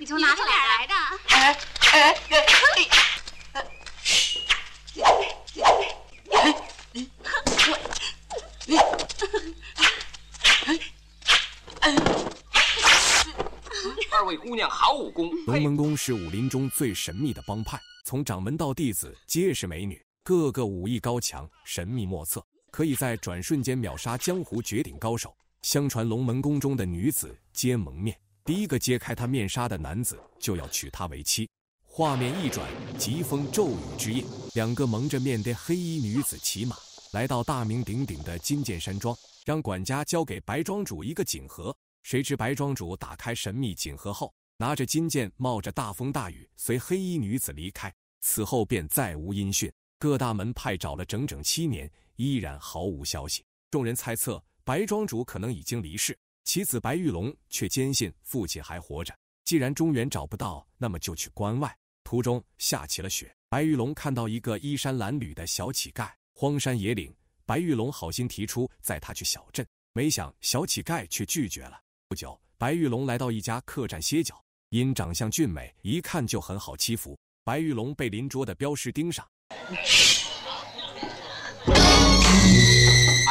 你从哪里来的？哎哎哎！二位姑娘好武功。龙门宫是武林中最神秘的帮派，从掌门到弟子皆是美女，个个武艺高强，神秘莫测，可以在转瞬间秒杀江湖绝顶高手。相传龙门宫中的女子皆蒙面。第一个揭开他面纱的男子就要娶她为妻。画面一转，疾风骤雨之夜，两个蒙着面的黑衣女子骑马来到大名鼎鼎的金剑山庄，让管家交给白庄主一个锦盒。谁知白庄主打开神秘锦盒后，拿着金剑，冒着大风大雨，随黑衣女子离开。此后便再无音讯。各大门派找了整整七年，依然毫无消息。众人猜测，白庄主可能已经离世。其子白玉龙却坚信父亲还活着。既然中原找不到，那么就去关外。途中下起了雪，白玉龙看到一个衣衫褴褛的小乞丐。荒山野岭，白玉龙好心提出载他去小镇，没想小乞丐却拒绝了。不久，白玉龙来到一家客栈歇脚，因长相俊美，一看就很好欺负。白玉龙被邻桌的镖师盯上。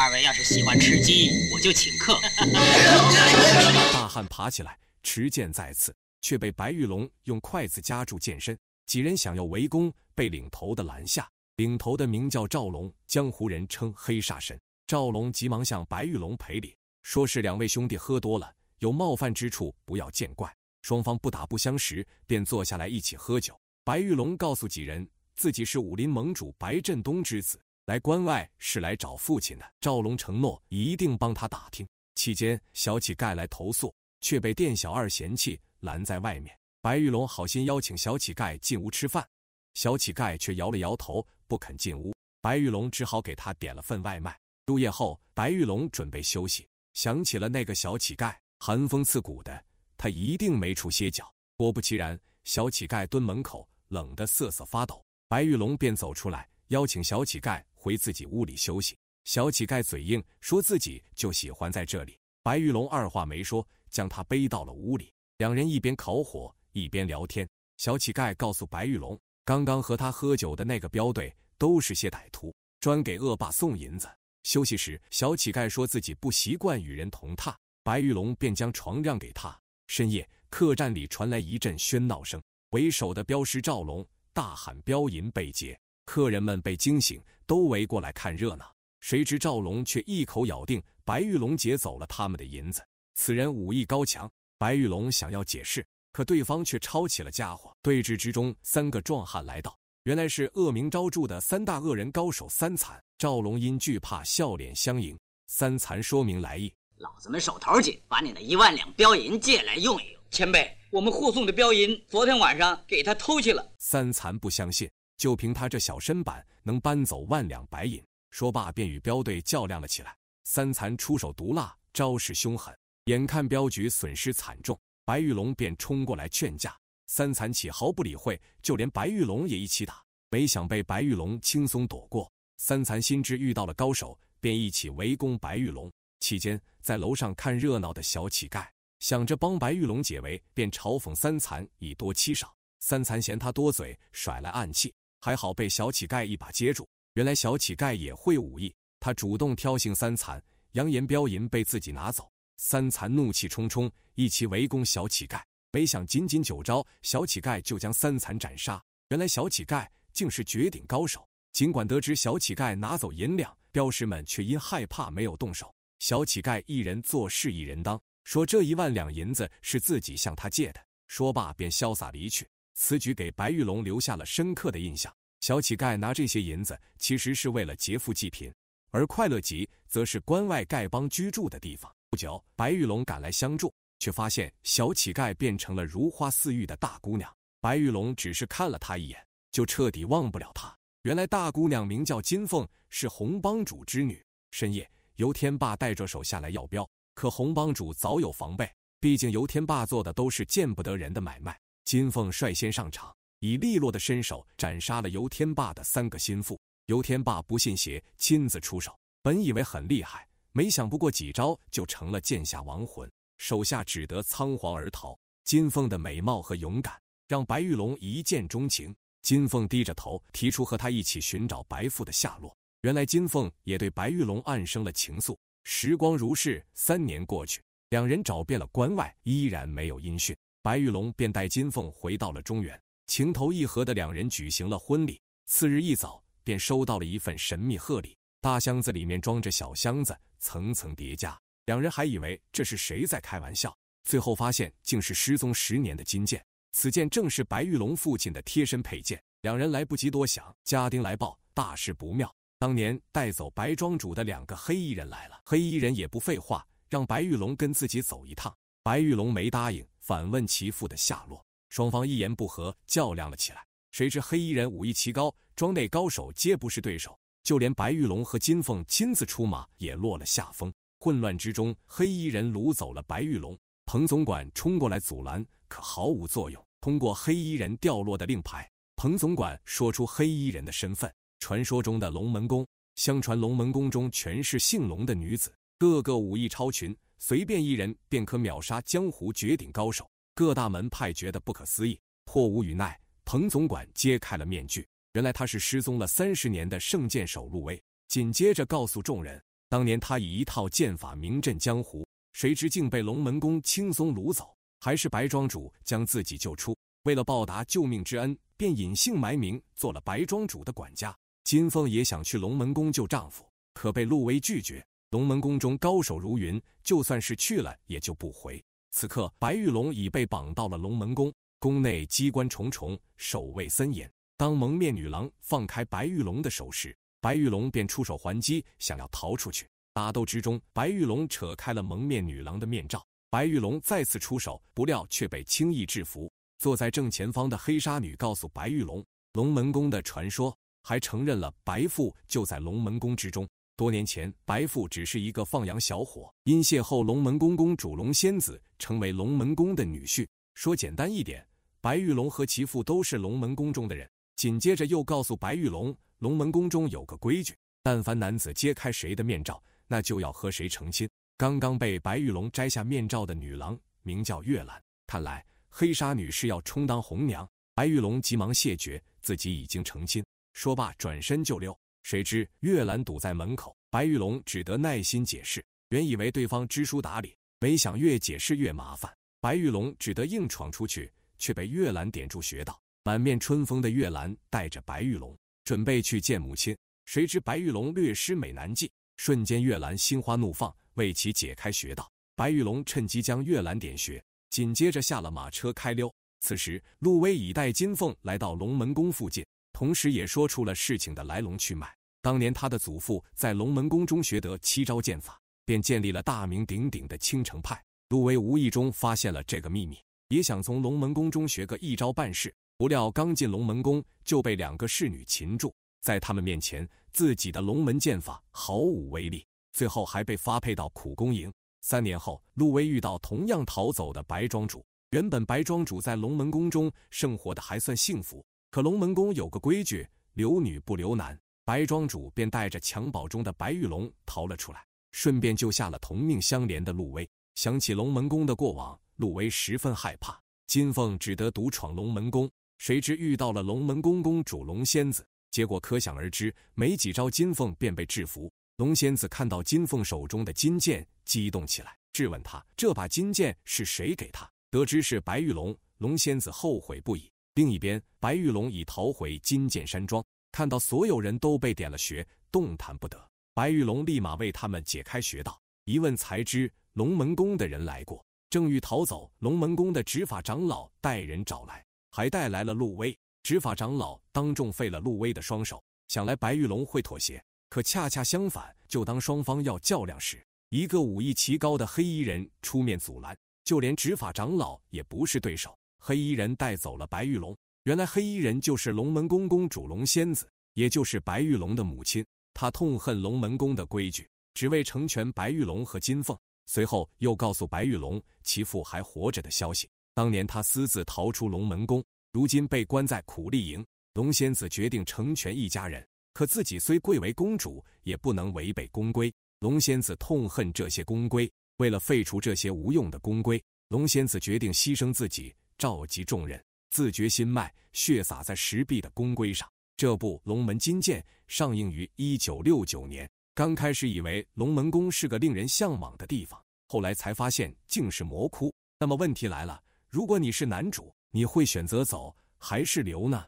二位要是喜欢吃鸡，我就请客。大汉爬起来，持剑再次，却被白玉龙用筷子夹住剑身。几人想要围攻，被领头的拦下。领头的名叫赵龙，江湖人称黑煞神。赵龙急忙向白玉龙赔礼，说是两位兄弟喝多了，有冒犯之处，不要见怪。双方不打不相识，便坐下来一起喝酒。白玉龙告诉几人，自己是武林盟主白振东之子。来关外是来找父亲的。赵龙承诺一定帮他打听。期间，小乞丐来投诉，却被店小二嫌弃，拦在外面。白玉龙好心邀请小乞丐进屋吃饭，小乞丐却摇了摇头，不肯进屋。白玉龙只好给他点了份外卖。入夜后，白玉龙准备休息，想起了那个小乞丐，寒风刺骨的，他一定没处歇脚。果不其然，小乞丐蹲门口，冷得瑟瑟发抖。白玉龙便走出来，邀请小乞丐。回自己屋里休息。小乞丐嘴硬，说自己就喜欢在这里。白玉龙二话没说，将他背到了屋里。两人一边烤火，一边聊天。小乞丐告诉白玉龙，刚刚和他喝酒的那个镖队都是些歹徒，专给恶霸送银子。休息时，小乞丐说自己不习惯与人同榻，白玉龙便将床让给他。深夜，客栈里传来一阵喧闹声，为首的镖师赵龙大喊：“镖银被劫！”客人们被惊醒，都围过来看热闹。谁知赵龙却一口咬定白玉龙劫走了他们的银子。此人武艺高强，白玉龙想要解释，可对方却抄起了家伙。对峙之中，三个壮汉来到，原来是恶名昭著的三大恶人高手三残。赵龙因惧怕，笑脸相迎。三残说明来意：“老子们手头紧，把你那一万两镖银借来用一用。前辈，我们护送的镖银昨天晚上给他偷去了。”三残不相信。就凭他这小身板，能搬走万两白银。说罢，便与镖队较量了起来。三残出手毒辣，招式凶狠。眼看镖局损失惨重，白玉龙便冲过来劝架。三残岂毫不理会，就连白玉龙也一起打。没想被白玉龙轻松躲过。三残心知遇到了高手，便一起围攻白玉龙。期间，在楼上看热闹的小乞丐想着帮白玉龙解围，便嘲讽三残以多欺少。三残嫌他多嘴，甩来暗器。还好被小乞丐一把接住。原来小乞丐也会武艺，他主动挑衅三残，扬言镖银被自己拿走。三残怒气冲冲，一起围攻小乞丐。没想仅仅九招，小乞丐就将三残斩杀。原来小乞丐竟是绝顶高手。尽管得知小乞丐拿走银两，镖师们却因害怕没有动手。小乞丐一人做事一人当，说这一万两银子是自己向他借的。说罢便潇洒离去。此举给白玉龙留下了深刻的印象。小乞丐拿这些银子，其实是为了劫富济贫；而快乐集则是关外丐帮居住的地方。不久，白玉龙赶来相助，却发现小乞丐变成了如花似玉的大姑娘。白玉龙只是看了她一眼，就彻底忘不了她。原来，大姑娘名叫金凤，是洪帮主之女。深夜，尤天霸带着手下来要镖，可洪帮主早有防备，毕竟尤天霸做的都是见不得人的买卖。金凤率先上场，以利落的身手斩杀了尤天霸的三个心腹。尤天霸不信邪，亲自出手，本以为很厉害，没想不过几招就成了剑下亡魂，手下只得仓皇而逃。金凤的美貌和勇敢让白玉龙一见钟情。金凤低着头提出和他一起寻找白富的下落。原来金凤也对白玉龙暗生了情愫。时光如逝，三年过去，两人找遍了关外，依然没有音讯。白玉龙便带金凤回到了中原，情投意合的两人举行了婚礼。次日一早，便收到了一份神秘贺礼，大箱子里面装着小箱子，层层叠加。两人还以为这是谁在开玩笑，最后发现竟是失踪十年的金剑。此剑正是白玉龙父亲的贴身佩剑。两人来不及多想，家丁来报，大事不妙，当年带走白庄主的两个黑衣人来了。黑衣人也不废话，让白玉龙跟自己走一趟。白玉龙没答应。反问其父的下落，双方一言不合较量了起来。谁知黑衣人武艺奇高，庄内高手皆不是对手，就连白玉龙和金凤亲自出马也落了下风。混乱之中，黑衣人掳走了白玉龙。彭总管冲过来阻拦，可毫无作用。通过黑衣人掉落的令牌，彭总管说出黑衣人的身份：传说中的龙门宫。相传龙门宫中全是姓龙的女子，个个武艺超群。随便一人便可秒杀江湖绝顶高手，各大门派觉得不可思议，迫无与奈。彭总管揭开了面具，原来他是失踪了三十年的圣剑手陆威。紧接着告诉众人，当年他以一套剑法名震江湖，谁知竟被龙门宫轻松掳走，还是白庄主将自己救出。为了报答救命之恩，便隐姓埋名做了白庄主的管家。金凤也想去龙门宫救丈夫，可被陆威拒绝。龙门宫中高手如云，就算是去了也就不回。此刻，白玉龙已被绑到了龙门宫，宫内机关重重，守卫森严。当蒙面女郎放开白玉龙的手时，白玉龙便出手还击，想要逃出去。打斗之中，白玉龙扯开了蒙面女郎的面罩。白玉龙再次出手，不料却被轻易制服。坐在正前方的黑纱女告诉白玉龙，龙门宫的传说，还承认了白富就在龙门宫之中。多年前，白富只是一个放羊小伙，因邂逅龙门公公主龙仙子，成为龙门宫的女婿。说简单一点，白玉龙和其父都是龙门宫中的人。紧接着又告诉白玉龙，龙门宫中有个规矩，但凡男子揭开谁的面罩，那就要和谁成亲。刚刚被白玉龙摘下面罩的女郎名叫月兰。看来黑纱女是要充当红娘，白玉龙急忙谢绝，自己已经成亲。说罢，转身就溜。谁知岳兰堵在门口，白玉龙只得耐心解释。原以为对方知书达理，没想越解释越麻烦，白玉龙只得硬闯出去，却被岳兰点住穴道。满面春风的岳兰带着白玉龙准备去见母亲，谁知白玉龙略施美男计，瞬间岳兰心花怒放，为其解开穴道。白玉龙趁机将岳兰点穴，紧接着下了马车开溜。此时陆威已带金凤来到龙门宫附近。同时也说出了事情的来龙去脉。当年他的祖父在龙门宫中学得七招剑法，便建立了大名鼎鼎的青城派。陆威无意中发现了这个秘密，也想从龙门宫中学个一招半式。不料刚进龙门宫就被两个侍女擒住，在他们面前自己的龙门剑法毫无威力，最后还被发配到苦工营。三年后，陆威遇到同样逃走的白庄主。原本白庄主在龙门宫中生活的还算幸福。可龙门宫有个规矩，留女不留男。白庄主便带着襁褓中的白玉龙逃了出来，顺便救下了同命相连的陆威。想起龙门宫的过往，陆威十分害怕。金凤只得独闯龙门宫，谁知遇到了龙门宫宫主龙仙子。结果可想而知，没几招，金凤便被制服。龙仙子看到金凤手中的金剑，激动起来，质问他：“这把金剑是谁给他？”得知是白玉龙，龙仙子后悔不已。另一边，白玉龙已逃回金剑山庄，看到所有人都被点了穴，动弹不得。白玉龙立马为他们解开穴道。一问才知，龙门宫的人来过，正欲逃走，龙门宫的执法长老带人找来，还带来了陆威。执法长老当众废了陆威的双手。想来白玉龙会妥协，可恰恰相反，就当双方要较量时，一个武艺奇高的黑衣人出面阻拦，就连执法长老也不是对手。黑衣人带走了白玉龙。原来黑衣人就是龙门宫公主龙仙子，也就是白玉龙的母亲。她痛恨龙门宫的规矩，只为成全白玉龙和金凤。随后又告诉白玉龙其父还活着的消息。当年他私自逃出龙门宫，如今被关在苦力营。龙仙子决定成全一家人，可自己虽贵为公主，也不能违背宫规。龙仙子痛恨这些宫规，为了废除这些无用的宫规，龙仙子决定牺牲自己。召集众人，自觉心脉，血洒在石壁的宫规上。这部《龙门金剑》上映于一九六九年。刚开始以为龙门宫是个令人向往的地方，后来才发现竟是魔窟。那么问题来了，如果你是男主，你会选择走还是留呢？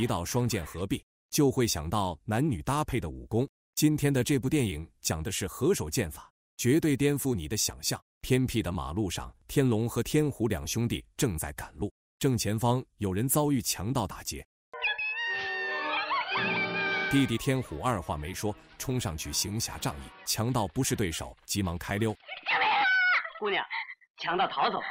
提到双剑合璧，就会想到男女搭配的武功。今天的这部电影讲的是合手剑法，绝对颠覆你的想象。偏僻的马路上，天龙和天虎两兄弟正在赶路，正前方有人遭遇强盗打劫。弟弟天虎二话没说，冲上去行侠仗义。强盗不是对手，急忙开溜。救命啊！姑娘，强盗逃走了。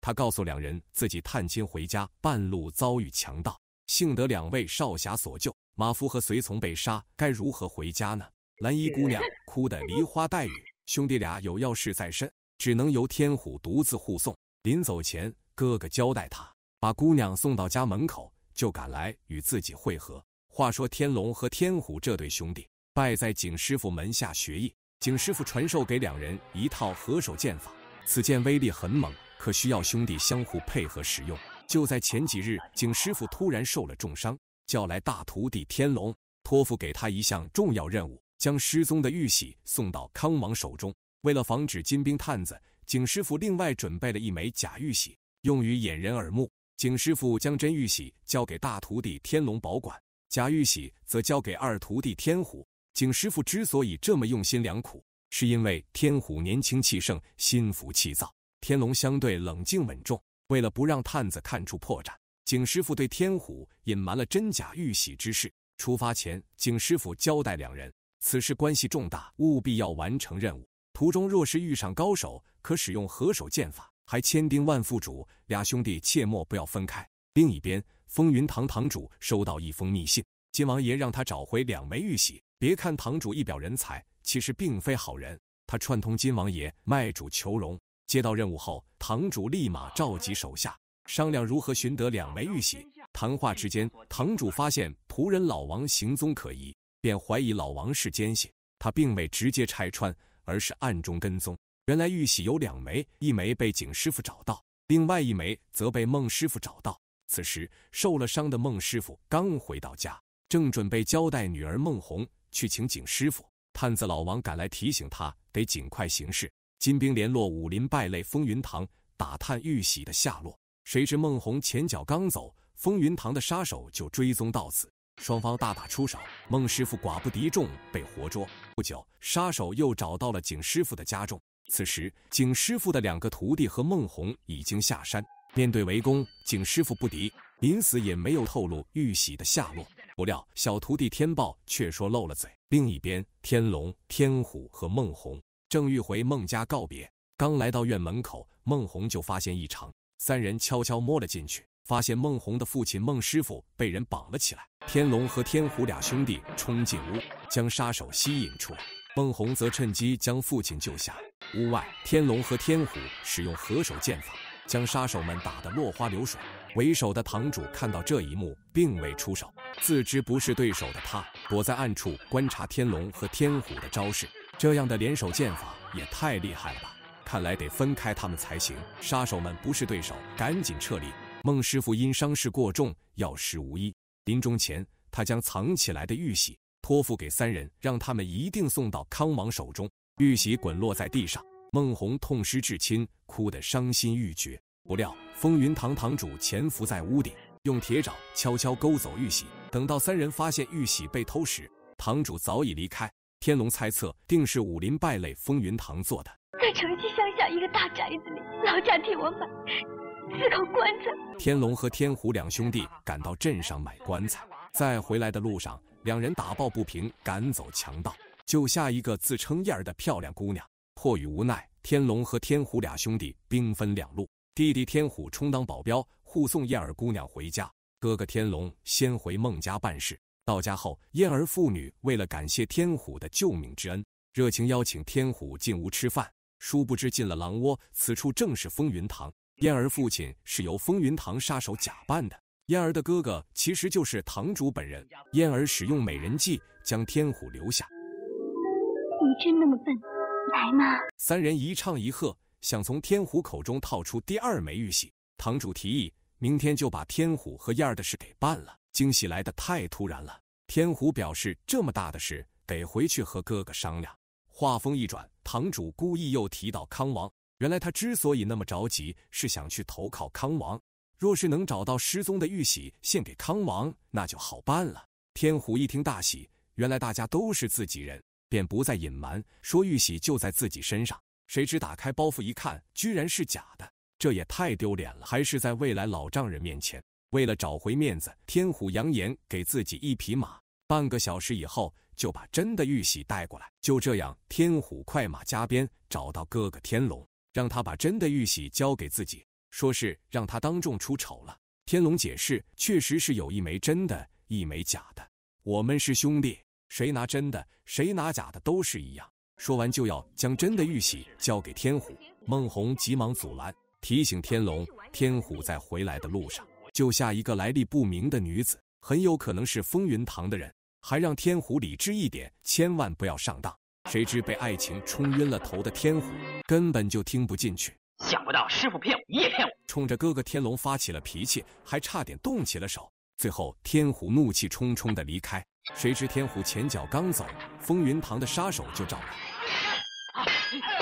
他告诉两人，自己探亲回家，半路遭遇强盗。幸得两位少侠所救，马夫和随从被杀，该如何回家呢？蓝衣姑娘 哭得梨花带雨。兄弟俩有要事在身，只能由天虎独自护送。临走前，哥哥交代他把姑娘送到家门口，就赶来与自己会合。话说天龙和天虎这对兄弟拜在景师傅门下学艺，景师傅传授给两人一套合手剑法，此剑威力很猛，可需要兄弟相互配合使用。就在前几日，景师傅突然受了重伤，叫来大徒弟天龙，托付给他一项重要任务，将失踪的玉玺送到康王手中。为了防止金兵探子，景师傅另外准备了一枚假玉玺，用于掩人耳目。景师傅将真玉玺交给大徒弟天龙保管，假玉玺则交给二徒弟天虎。景师傅之所以这么用心良苦，是因为天虎年轻气盛，心浮气躁，天龙相对冷静稳重。为了不让探子看出破绽，景师傅对天虎隐瞒了真假玉玺之事。出发前，景师傅交代两人，此事关系重大，务必要完成任务。途中若是遇上高手，可使用合手剑法，还千叮万嘱主俩兄弟切莫不要分开。另一边，风云堂堂主收到一封密信，金王爷让他找回两枚玉玺。别看堂主一表人才，其实并非好人，他串通金王爷卖主求荣。接到任务后，堂主立马召集手下商量如何寻得两枚玉玺。谈话之间，堂主发现仆人老王行踪可疑，便怀疑老王是奸细。他并未直接拆穿，而是暗中跟踪。原来玉玺有两枚，一枚被景师傅找到，另外一枚则被孟师傅找到。此时受了伤的孟师傅刚回到家，正准备交代女儿孟红去请景师傅，探子老王赶来提醒他，得尽快行事。金兵联络武林败类风云堂，打探玉玺的下落。谁知孟红前脚刚走，风云堂的杀手就追踪到此，双方大打出手。孟师傅寡不敌众，被活捉。不久，杀手又找到了景师傅的家中。此时，景师傅的两个徒弟和孟红已经下山，面对围攻，景师傅不敌，临死也没有透露玉玺的下落。不料，小徒弟天豹却说漏了嘴。另一边，天龙、天虎和孟红。正欲回孟家告别，刚来到院门口，孟红就发现异常。三人悄悄摸了进去，发现孟红的父亲孟师傅被人绑了起来。天龙和天虎俩兄弟冲进屋，将杀手吸引出来。孟红则趁机将父亲救下。屋外，天龙和天虎使用合手剑法，将杀手们打得落花流水。为首的堂主看到这一幕，并未出手，自知不是对手的他躲在暗处观察天龙和天虎的招式。这样的联手剑法也太厉害了吧！看来得分开他们才行。杀手们不是对手，赶紧撤离。孟师傅因伤势过重，药石无医。临终前，他将藏起来的玉玺托付给三人，让他们一定送到康王手中。玉玺滚落在地上，孟红痛失至亲，哭得伤心欲绝。不料，风云堂堂主潜伏在屋顶，用铁爪悄悄勾走玉玺。等到三人发现玉玺被偷时，堂主早已离开。天龙猜测，定是武林败类风云堂做的。在城西乡下一个大宅子里，老家替我买四口棺材。天龙和天虎两兄弟赶到镇上买棺材，在回来的路上，两人打抱不平，赶走强盗，救下一个自称燕儿的漂亮姑娘。迫于无奈，天龙和天虎俩兄弟兵分两路，弟弟天虎充当保镖，护送燕儿姑娘回家；哥哥天龙先回孟家办事。到家后，燕儿父女为了感谢天虎的救命之恩，热情邀请天虎进屋吃饭。殊不知进了狼窝，此处正是风云堂。燕儿父亲是由风云堂杀手假扮的，燕儿的哥哥其实就是堂主本人。燕儿使用美人计将天虎留下。你真那么笨，来嘛！三人一唱一和，想从天虎口中套出第二枚玉玺。堂主提议，明天就把天虎和燕儿的事给办了。惊喜来的太突然了，天虎表示这么大的事得回去和哥哥商量。话锋一转，堂主故意又提到康王，原来他之所以那么着急，是想去投靠康王。若是能找到失踪的玉玺献给康王，那就好办了。天虎一听大喜，原来大家都是自己人，便不再隐瞒，说玉玺就在自己身上。谁知打开包袱一看，居然是假的，这也太丢脸了，还是在未来老丈人面前。为了找回面子，天虎扬言给自己一匹马，半个小时以后就把真的玉玺带过来。就这样，天虎快马加鞭找到哥哥天龙，让他把真的玉玺交给自己，说是让他当众出丑了。天龙解释，确实是有一枚真的，一枚假的。我们是兄弟，谁拿真的，谁拿假的都是一样。说完就要将真的玉玺交给天虎，孟红急忙阻拦，提醒天龙，天虎在回来的路上。救下一个来历不明的女子，很有可能是风云堂的人，还让天虎理智一点，千万不要上当。谁知被爱情冲晕了头的天虎根本就听不进去，想不到师傅骗我，你也骗我，冲着哥哥天龙发起了脾气，还差点动起了手。最后天虎怒气冲冲的离开，谁知天虎前脚刚走，风云堂的杀手就找了。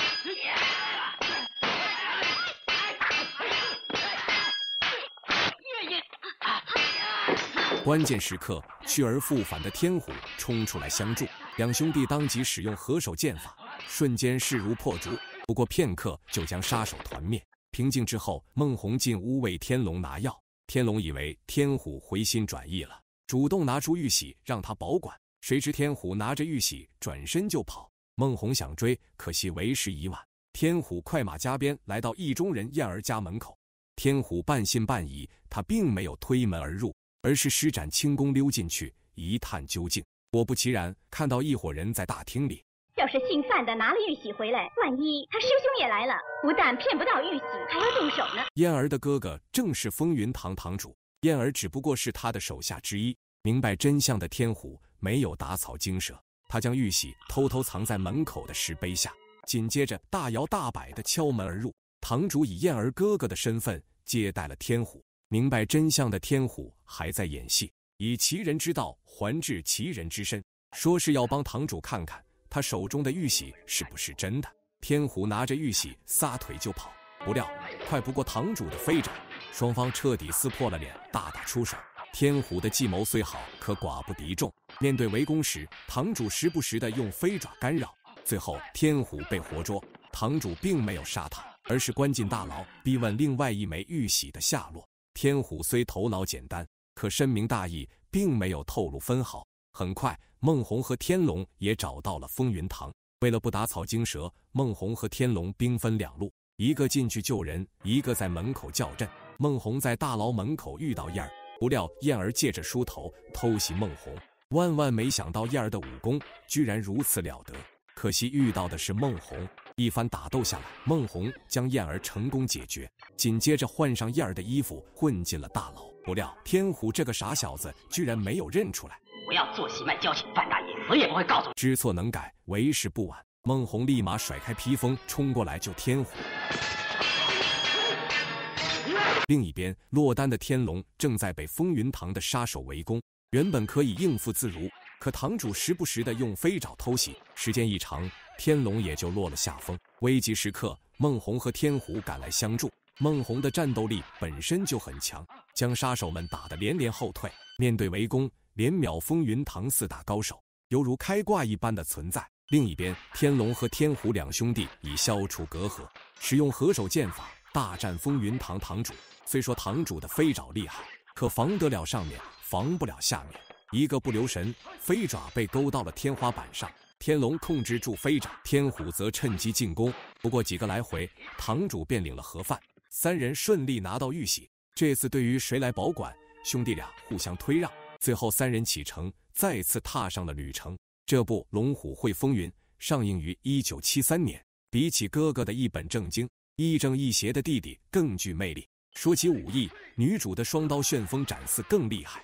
关键时刻，去而复返的天虎冲出来相助，两兄弟当即使用合手剑法，瞬间势如破竹。不过片刻，就将杀手团灭。平静之后，孟红进屋为天龙拿药，天龙以为天虎回心转意了，主动拿出玉玺让他保管。谁知天虎拿着玉玺转身就跑，孟红想追，可惜为时已晚。天虎快马加鞭来到意中人燕儿家门口，天虎半信半疑，他并没有推门而入。而是施展轻功溜进去一探究竟，果不其然，看到一伙人在大厅里。要是姓范的拿了玉玺回来，万一他师兄也来了，不但骗不到玉玺，还要动手呢。燕儿的哥哥正是风云堂堂主，燕儿只不过是他的手下之一。明白真相的天虎没有打草惊蛇，他将玉玺偷偷藏在门口的石碑下，紧接着大摇大摆地敲门而入。堂主以燕儿哥哥的身份接待了天虎。明白真相的天虎还在演戏，以其人之道还治其人之身，说是要帮堂主看看他手中的玉玺是不是真的。天虎拿着玉玺撒腿就跑，不料快不过堂主的飞爪，双方彻底撕破了脸，大打出手。天虎的计谋虽好，可寡不敌众，面对围攻时，堂主时不时的用飞爪干扰。最后，天虎被活捉，堂主并没有杀他，而是关进大牢，逼问另外一枚玉玺的下落。天虎虽头脑简单，可深明大义，并没有透露分毫。很快，孟红和天龙也找到了风云堂。为了不打草惊蛇，孟红和天龙兵分两路，一个进去救人，一个在门口叫阵。孟红在大牢门口遇到燕儿，不料燕儿借着梳头偷袭孟红。万万没想到，燕儿的武功居然如此了得。可惜遇到的是孟红。一番打斗下来，孟红将燕儿成功解决，紧接着换上燕儿的衣服，混进了大牢。不料天虎这个傻小子居然没有认出来。不要做戏卖交情，范大爷死也不会告诉你。知错能改，为时不晚。孟红立马甩开披风，冲过来救天虎。另一边，落单的天龙正在被风云堂的杀手围攻。原本可以应付自如，可堂主时不时的用飞爪偷袭，时间一长。天龙也就落了下风。危急时刻，孟红和天虎赶来相助。孟红的战斗力本身就很强，将杀手们打得连连后退。面对围攻，连秒风云堂四大高手犹如开挂一般的存在。另一边，天龙和天虎两兄弟已消除隔阂，使用合手剑法大战风云堂堂主。虽说堂主的飞爪厉害，可防得了上面，防不了下面。一个不留神，飞爪被勾到了天花板上。天龙控制住飞掌，天虎则趁机进攻。不过几个来回，堂主便领了盒饭。三人顺利拿到玉玺，这次对于谁来保管，兄弟俩互相推让。最后三人启程，再次踏上了旅程。这部《龙虎会风云》上映于一九七三年。比起哥哥的一本正经，亦正亦邪的弟弟更具魅力。说起武艺，女主的双刀旋风斩刺更厉害。